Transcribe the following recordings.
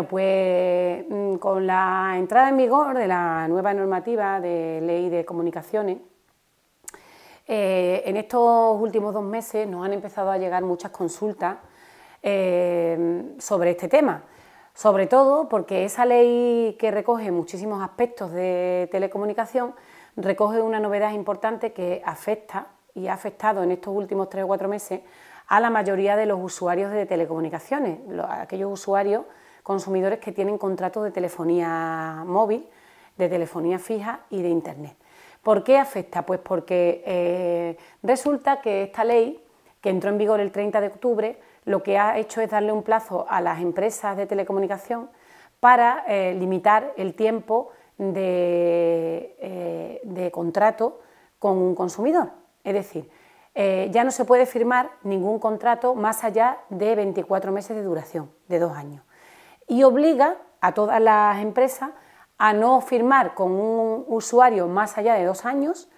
Bueno, pues mm, con la entrada en vigor de la nueva normativa de ley de comunicaciones, eh, en estos últimos dos meses nos han empezado a llegar muchas consultas eh, sobre este tema, sobre todo porque esa ley que recoge muchísimos aspectos de telecomunicación recoge una novedad importante que afecta y ha afectado en estos últimos tres o cuatro meses a la mayoría de los usuarios de telecomunicaciones, aquellos usuarios consumidores que tienen contratos de telefonía móvil, de telefonía fija y de Internet. ¿Por qué afecta? Pues porque eh, resulta que esta ley, que entró en vigor el 30 de octubre, lo que ha hecho es darle un plazo a las empresas de telecomunicación para eh, limitar el tiempo eh, de, contrato con un consumidor. Es decir, ya no se puede firmar ningún contrato más allá de 24 meses de duración, de dos años y obliga a todas las empresas a no firmar con un usuario más allá de dos años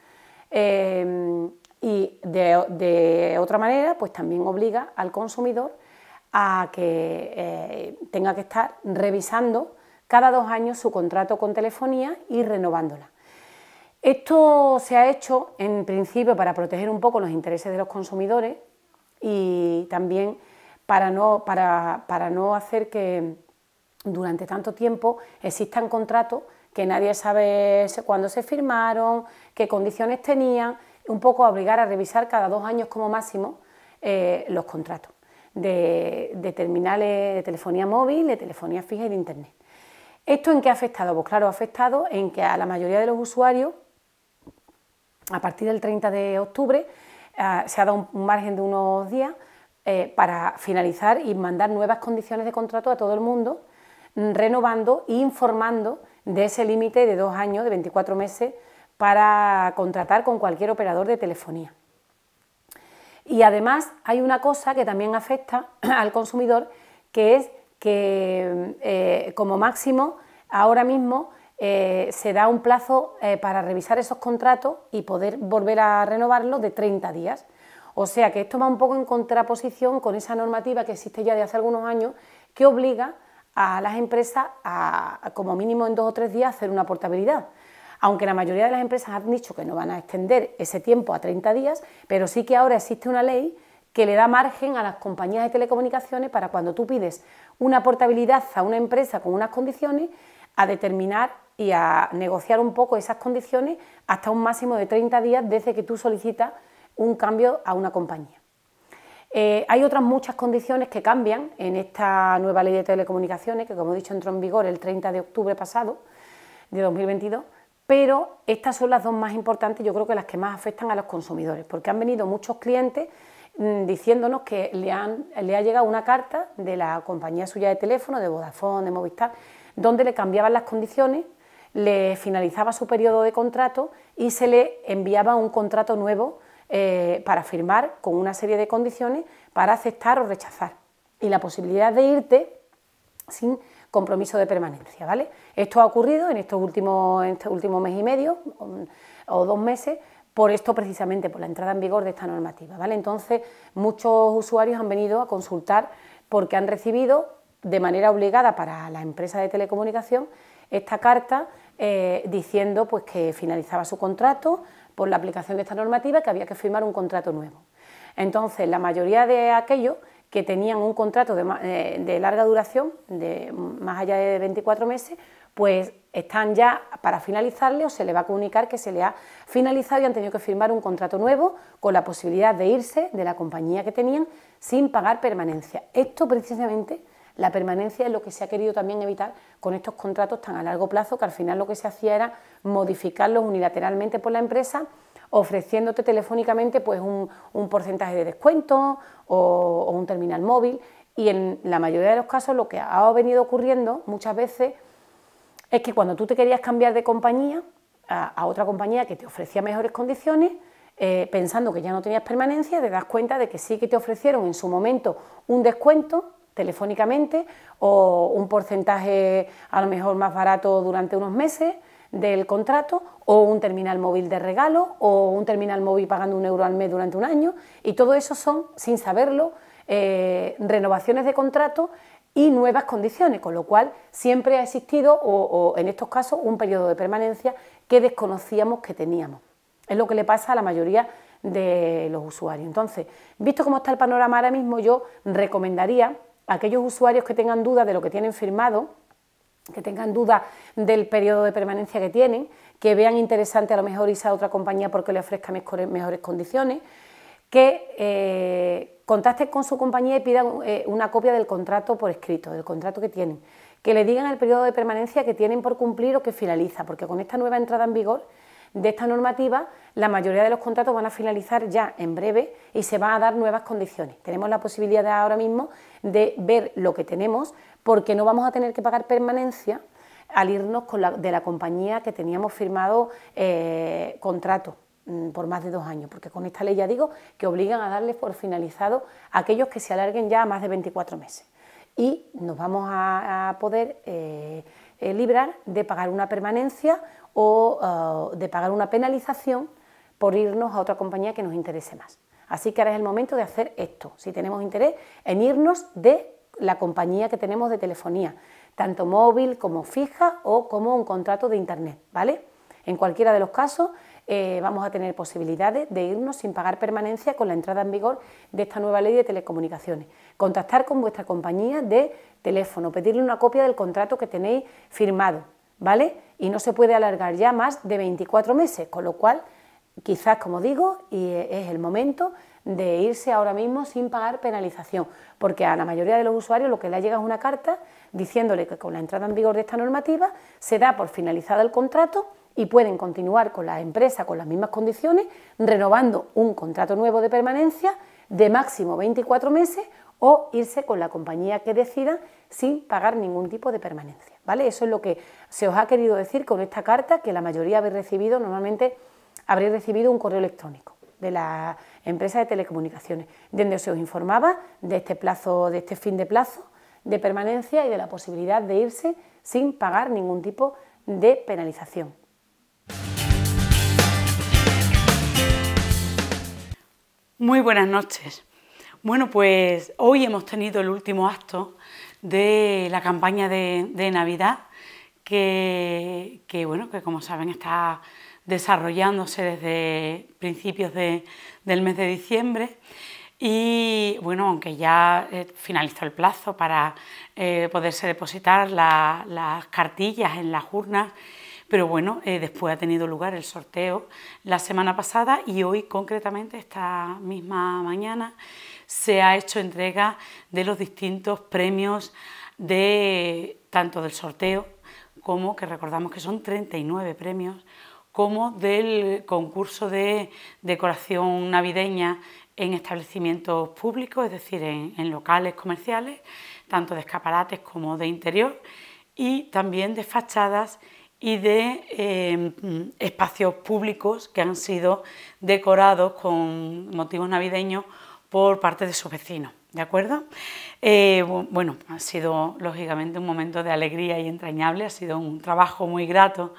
eh, y de, otra manera pues también obliga al consumidor a que eh, tenga que estar revisando cada dos años su contrato con telefonía y renovándola. Esto se ha hecho en principio para proteger un poco los intereses de los consumidores y también para no, para no hacer que durante tanto tiempo existan contratos que nadie sabe cuándo se firmaron, qué condiciones tenían, un poco obligar a revisar cada dos años como máximo eh, los contratos de, terminales de telefonía móvil, de telefonía fija y de Internet. ¿Esto en qué ha afectado? Pues claro, ha afectado en que a la mayoría de los usuarios, a partir del 30 de octubre, ah, se ha dado un margen de unos días eh, para finalizar y mandar nuevas condiciones de contrato a todo el mundo renovando e informando de ese límite de dos años, de 24 meses, para contratar con cualquier operador de telefonía. Y además hay una cosa que también afecta al consumidor, que es que eh, como máximo ahora mismo eh, se da un plazo eh, para revisar esos contratos y poder volver a renovarlos de 30 días. O sea que esto va un poco en contraposición con esa normativa que existe ya de hace algunos años que obliga a las empresas a, como mínimo en dos o tres días hacer una portabilidad. Aunque la mayoría de las empresas han dicho que no van a extender ese tiempo a 30 días, pero sí que ahora existe una ley que le da margen a las compañías de telecomunicaciones para cuando tú pides una portabilidad a una empresa con unas condiciones, a determinar y a negociar un poco esas condiciones hasta un máximo de 30 días desde que tú solicitas un cambio a una compañía. Eh, hay otras muchas condiciones que cambian en esta nueva ley de telecomunicaciones, que como he dicho entró en vigor el 30 de octubre pasado de 2022, pero estas son las dos más importantes, yo creo que las que más afectan a los consumidores, porque han venido muchos clientes mm, diciéndonos que le, han, le ha llegado una carta de la compañía suya de teléfono, de Vodafone, de Movistar, donde le cambiaban las condiciones, le finalizaba su periodo de contrato y se le enviaba un contrato nuevo eh, para firmar con una serie de condiciones para aceptar o rechazar. Y la posibilidad de irte sin compromiso de permanencia, Esto ha ocurrido en estos últimos, este último mes y medio mm, o dos meses por esto precisamente, por la entrada en vigor de esta normativa, Entonces, muchos usuarios han venido a consultar porque han recibido de manera obligada para la empresa de telecomunicación esta carta eh, diciendo pues que finalizaba su contrato, por la aplicación de esta normativa que había que firmar un contrato nuevo. Entonces, la mayoría de aquellos que tenían un contrato de, eh, larga duración, de más allá de 24 meses, pues están ya para finalizarle o se le va a comunicar que se le ha finalizado y han tenido que firmar un contrato nuevo con la posibilidad de irse de la compañía que tenían sin pagar permanencia. Esto precisamente la permanencia es lo que se ha querido también evitar con estos contratos tan a largo plazo, que al final lo que se hacía era modificarlos unilateralmente por la empresa, ofreciéndote telefónicamente pues un, porcentaje de descuento o, un terminal móvil. Y en la mayoría de los casos lo que ha venido ocurriendo muchas veces es que cuando tú te querías cambiar de compañía a, otra compañía que te ofrecía mejores condiciones, eh, pensando que ya no tenías permanencia, te das cuenta de que sí que te ofrecieron en su momento un descuento telefónicamente o un porcentaje a lo mejor más barato durante unos meses del contrato o un terminal móvil de regalo o un terminal móvil pagando un euro al mes durante un año y todo eso son, sin saberlo, eh, renovaciones de contrato y nuevas condiciones, con lo cual siempre ha existido o en estos casos un periodo de permanencia que desconocíamos que teníamos. Es lo que le pasa a la mayoría de los usuarios. Entonces, visto cómo está el panorama ahora mismo, yo recomendaría aquellos usuarios que tengan dudas de lo que tienen firmado, que tengan dudas del periodo de permanencia que tienen, que vean interesante a lo mejor irse a otra compañía porque le ofrezca mejores, condiciones, que eh, contacten con su compañía y pidan eh, una copia del contrato por escrito, del contrato que tienen, que le digan el periodo de permanencia que tienen por cumplir o que finaliza, porque con esta nueva entrada en vigor de esta normativa, la mayoría de los contratos van a finalizar ya en breve y se van a dar nuevas condiciones. Tenemos la posibilidad ahora mismo de ver lo que tenemos porque no vamos a tener que pagar permanencia al irnos de la compañía que teníamos firmado eh, contrato mm, por más de dos años, porque con esta ley ya digo que obligan a darle por finalizado a aquellos que se alarguen ya a más de 24 meses. Y nos vamos a, poder eh, eh, librar de pagar una permanencia o eh, de pagar una penalización por irnos a otra compañía que nos interese más. Así que ahora es el momento de hacer esto, si tenemos interés en irnos de la compañía que tenemos de telefonía, tanto móvil como fija o como un contrato de internet, ¿vale? En cualquiera de los casos, eh, vamos a tener posibilidades de irnos sin pagar permanencia con la entrada en vigor de esta nueva ley de telecomunicaciones. Contactar con vuestra compañía de teléfono, pedirle una copia del contrato que tenéis firmado, ¿vale? Y no se puede alargar ya más de 24 meses, con lo cual quizás, como digo, y eh, es el momento de irse ahora mismo sin pagar penalización, porque a la mayoría de los usuarios lo que le llega es una carta diciéndole que con la entrada en vigor de esta normativa se da por finalizado el contrato y pueden continuar con la empresa con las mismas condiciones, renovando un contrato nuevo de permanencia de máximo 24 meses o irse con la compañía que decida sin pagar ningún tipo de permanencia. ¿vale? Eso es lo que se os ha querido decir con esta carta que la mayoría habéis recibido, normalmente habréis recibido un correo electrónico de la empresa de telecomunicaciones, donde se os informaba de este plazo, de este fin de plazo de permanencia y de la posibilidad de irse sin pagar ningún tipo de penalización. Muy buenas noches. Bueno, pues hoy hemos tenido el último acto de la campaña de, Navidad, que, bueno, que como saben está desarrollándose desde principios del mes de diciembre. Y bueno, aunque ya eh, finalizó el plazo para eh, poderse depositar las cartillas en las urnas pero bueno, eh, después ha tenido lugar el sorteo la semana pasada y hoy concretamente, esta misma mañana, se ha hecho entrega de los distintos premios de tanto del sorteo como, que recordamos que son 39 premios, como del concurso de decoración navideña en establecimientos públicos, es decir, en, locales comerciales, tanto de escaparates como de interior, y también de fachadas y de eh, espacios públicos que han sido decorados con motivos navideños por parte de sus vecinos. ¿De acuerdo? Eh, bueno, ha sido lógicamente un momento de alegría y entrañable, ha sido un trabajo muy grato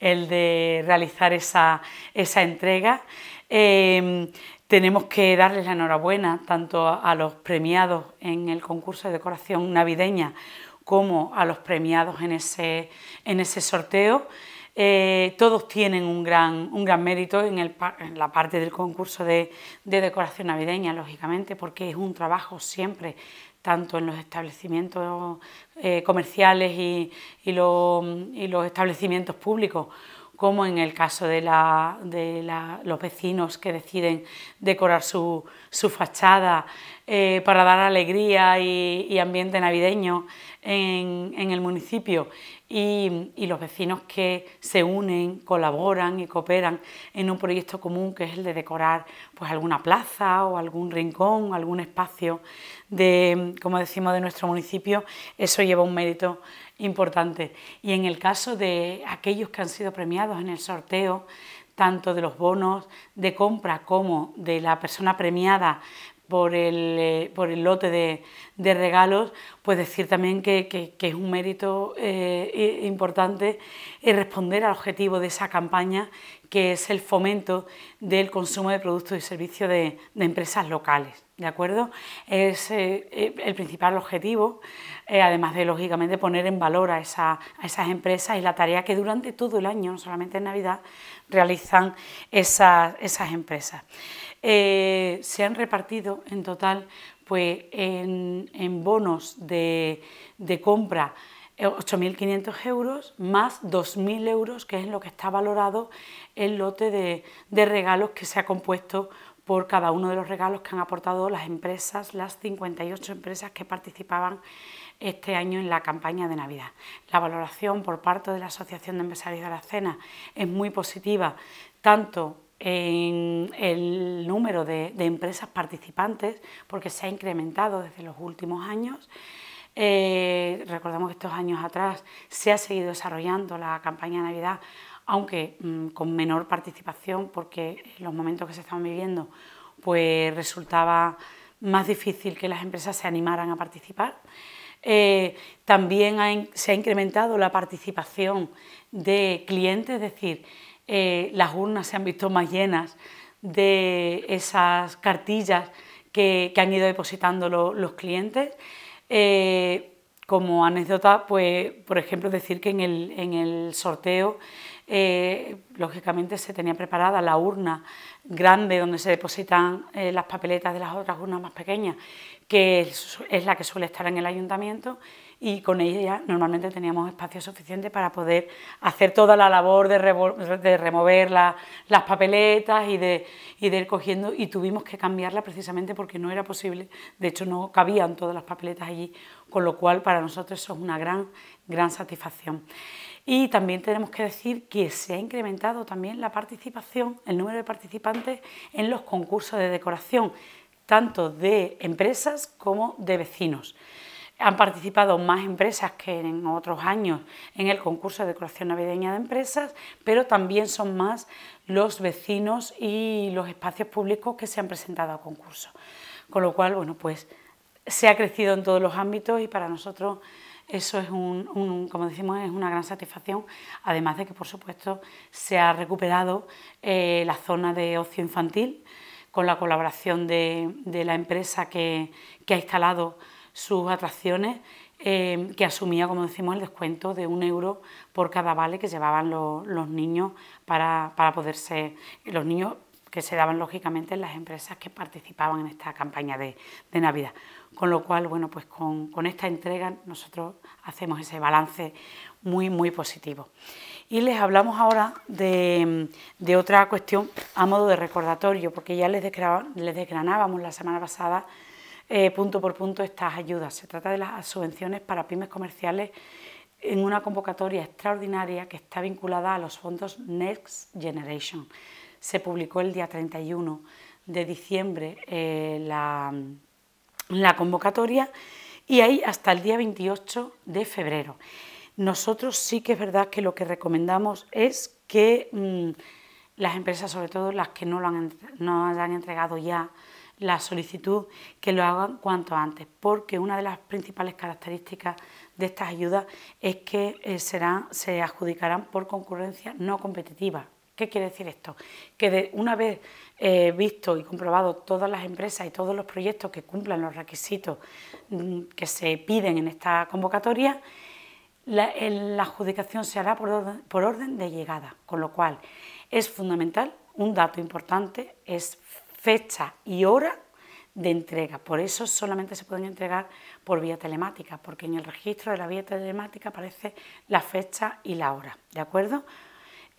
el de realizar esa, entrega. Eh, tenemos que darles la enhorabuena tanto a los premiados en el concurso de decoración navideña como a los premiados en ese, en ese sorteo. Eh, todos tienen un gran, mérito en, la parte del concurso de, decoración navideña, lógicamente, porque es un trabajo siempre tanto en los establecimientos eh, comerciales y, los establecimientos públicos como en el caso de, los vecinos que deciden decorar su, fachada eh, para dar alegría y, ambiente navideño en, el municipio y, los vecinos que se unen, colaboran y cooperan en un proyecto común que es el de decorar pues, alguna plaza o algún rincón, algún espacio de, como decimos, de nuestro municipio, eso lleva un mérito importante Y en el caso de aquellos que han sido premiados en el sorteo, tanto de los bonos de compra como de la persona premiada por el, eh, lote de, regalos, pues decir también que, es un mérito eh, importante eh, responder al objetivo de esa campaña, que es el fomento del consumo de productos y servicios de, empresas locales. ¿De acuerdo? Es eh, eh, el principal objetivo, eh, además de lógicamente poner en valor a, esas empresas y la tarea que durante todo el año, no solamente en Navidad, realizan esas, empresas. se han repartido en total pues, en, bonos de compra 8.500 euros más 2.000 euros, que es lo que está valorado el lote de, regalos que se ha compuesto por cada uno de los regalos que han aportado las empresas, las 58 empresas que participaban este año en la campaña de Navidad. La valoración por parte de la Asociación de Empresarios de la Cena es muy positiva, tanto en el número de empresas participantes, porque se ha incrementado desde los últimos años, eh, recordamos que estos años atrás se ha seguido desarrollando la campaña de Navidad, aunque mm, con menor participación, porque en los momentos que se estaban viviendo pues resultaba más difícil que las empresas se animaran a participar. Eh, también se ha incrementado la participación de clientes, es decir, eh, las urnas se han visto más llenas de esas cartillas que, han ido depositando los clientes. Eh, como anécdota, pues, por ejemplo, decir que en el, sorteo, eh, lógicamente, se tenía preparada la urna grande donde se depositan eh, las papeletas de las otras urnas más pequeñas, que es la que suele estar en el ayuntamiento, y con ella normalmente teníamos espacio suficiente para poder hacer toda la labor de, remover las papeletas y de, y ir cogiendo y tuvimos que cambiarla precisamente porque no era posible, de hecho no cabían todas las papeletas allí, con lo cual para nosotros eso es una gran, gran satisfacción. Y también tenemos que decir que se ha incrementado también la participación, el número de participantes en los concursos de decoración, tanto de empresas como de vecinos. Han participado más empresas que en otros años en el concurso de decoración navideña de empresas, pero también son más los vecinos y los espacios públicos que se han presentado a concurso. Con lo cual, bueno, pues se ha crecido en todos los ámbitos y para nosotros eso es un, como decimos, es una gran satisfacción, además de que por supuesto se ha recuperado eh, la zona de ocio infantil con la colaboración de, la empresa que, que ha instalado sus atracciones, em, que asumía, como decimos, el descuento de un euro por cada vale que llevaban los niños para, para ser los niños que se daban lógicamente en las empresas que participaban en esta campaña de, Navidad. Con lo cual, bueno, pues con, esta entrega nosotros hacemos ese balance muy, muy positivo. Y les hablamos ahora de, de otra cuestión a modo de recordatorio, porque ya les desgranábamos la semana pasada eh, punto por punto estas ayudas. Se trata de las subvenciones para pymes comerciales en una convocatoria extraordinaria que está vinculada a los fondos Next Generation. Se publicó el día 31 de diciembre eh, la, convocatoria y ahí hasta el día 28 de febrero. Nosotros sí que es verdad que lo que recomendamos es que mm, las empresas, sobre todo las que no lo han, no han entregado ya, la solicitud que lo hagan cuanto antes, porque una de las principales características de estas ayudas es que eh, se adjudicarán por concurrencia no competitiva. ¿Qué quiere decir esto? Que una vez eh, visto y comprobado todas las empresas y todos los proyectos que cumplan los requisitos mm, que se piden en esta convocatoria, la, adjudicación se hará por orden, por orden de llegada, con lo cual es fundamental, un dato importante es fecha y hora de entrega. Por eso solamente se pueden entregar por vía telemática, porque en el registro de la vía telemática aparece la fecha y la hora. ¿De acuerdo?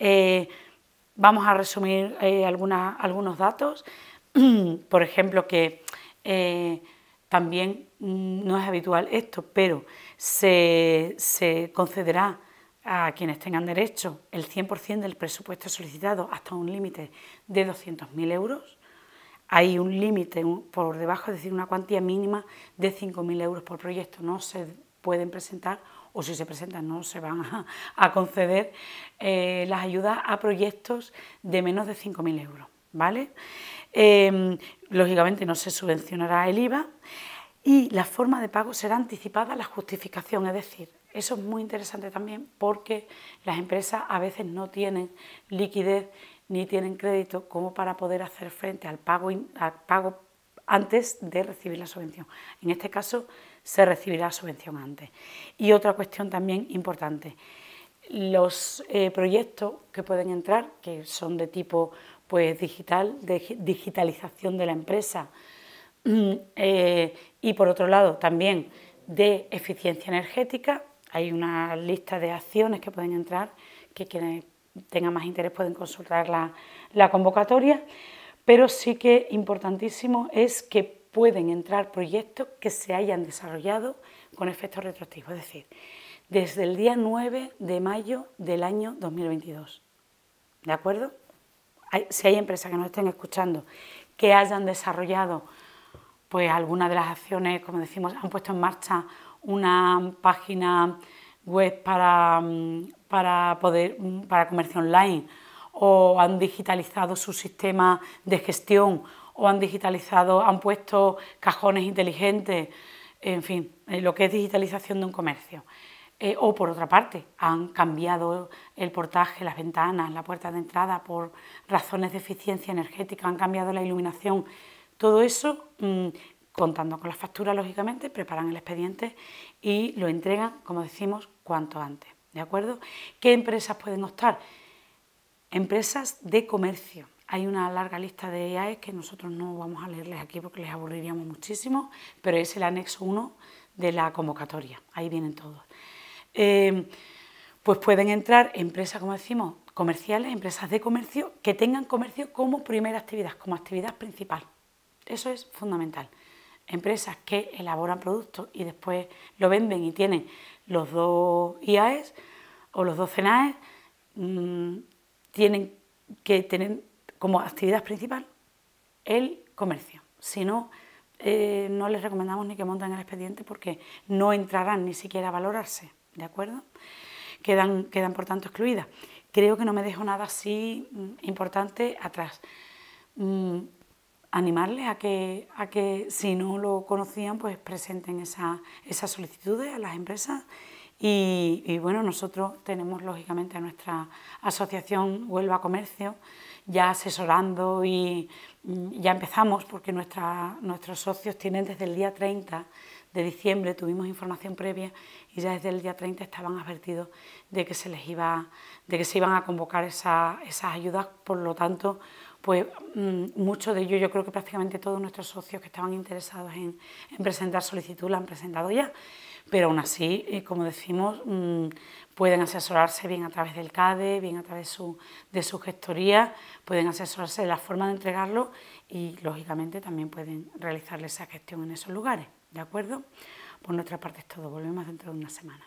Eh, vamos a resumir eh, algunos datos. por ejemplo, que eh, también mm, no es habitual esto, pero se, se concederá a quienes tengan derecho el 100% del presupuesto solicitado hasta un límite de 200.000 euros hay un límite por debajo, es decir, una cuantía mínima de 5.000 euros por proyecto. No se pueden presentar o si se presentan no se van a, conceder eh, las ayudas a proyectos de menos de 5.000 euros. ¿vale? Em, lógicamente no se subvencionará el IVA y la forma de pago será anticipada a la justificación, es decir, eso es muy interesante también porque las empresas a veces no tienen liquidez ni tienen crédito como para poder hacer frente al pago, antes de recibir la subvención. En este caso, se recibirá subvención antes. Y otra cuestión también importante, los eh, proyectos que pueden entrar, que son de tipo pues, digital, de digitalización de la empresa, eh, y por otro lado también de eficiencia energética, hay una lista de acciones que pueden entrar que quieren tengan más interés pueden consultar la, convocatoria, pero sí que importantísimo es que pueden entrar proyectos que se hayan desarrollado con efectos retroactivos... es decir, desde el día 9 de mayo del año 2022. ¿De acuerdo? si hay empresas que nos estén escuchando que hayan desarrollado pues alguna de las acciones, como decimos, han puesto en marcha una página web para, mm, poder, mm, para comercio online o han digitalizado su sistema de gestión o han digitalizado, han puesto cajones inteligentes, en fin, eh, lo que es digitalización de un comercio. Eh, o por otra parte, han cambiado el portaje, las ventanas, la puerta de entrada por razones de eficiencia energética, han cambiado la iluminación. Todo eso mm, contando con las facturas, lógicamente, preparan el expediente y lo entregan, como decimos, cuanto antes. ¿De acuerdo? ¿Qué empresas pueden optar? Empresas de comercio. Hay una larga lista de EAES que nosotros no vamos a leerles aquí porque les aburriríamos muchísimo, pero es el anexo 1 de la convocatoria. Ahí vienen todos. Em, pues pueden entrar empresas, como decimos, comerciales, empresas de comercio, que tengan comercio como primera actividad, como actividad principal. Eso es fundamental empresas que elaboran productos y después lo venden y tienen los dos IAES o los dos CENAES, mm, tienen que tener como actividad principal el comercio. Si no, eh, no les recomendamos ni que monten el expediente porque no entrarán ni siquiera a valorarse, ¿de acuerdo? Quedan, quedan por tanto excluidas. Creo que no me dejo nada así mm, importante atrás. Mm, animarles a que, a que si no lo conocían, pues presenten esas solicitudes a las empresas. Y, bueno, nosotros tenemos lógicamente a nuestra asociación Huelva Comercio ya asesorando y mm, ya empezamos porque nuestra, nuestros socios tienen desde el día 30 de diciembre, tuvimos información previa y ya desde el día 30 estaban advertidos de que se les iba, de que se iban a convocar esas ayudas, por lo tanto pues mm, muchos de ellos, yo creo que prácticamente todos nuestros socios que estaban interesados en, presentar solicitud la han presentado ya. Pero aún así, eh, como decimos, mm, pueden asesorarse bien a través del CADE, bien a través de su gestoría, pueden asesorarse de la forma de entregarlo y, lógicamente, también pueden realizarle esa gestión en esos lugares. ¿De acuerdo? Por nuestra parte es todo. Volvemos dentro de una semana.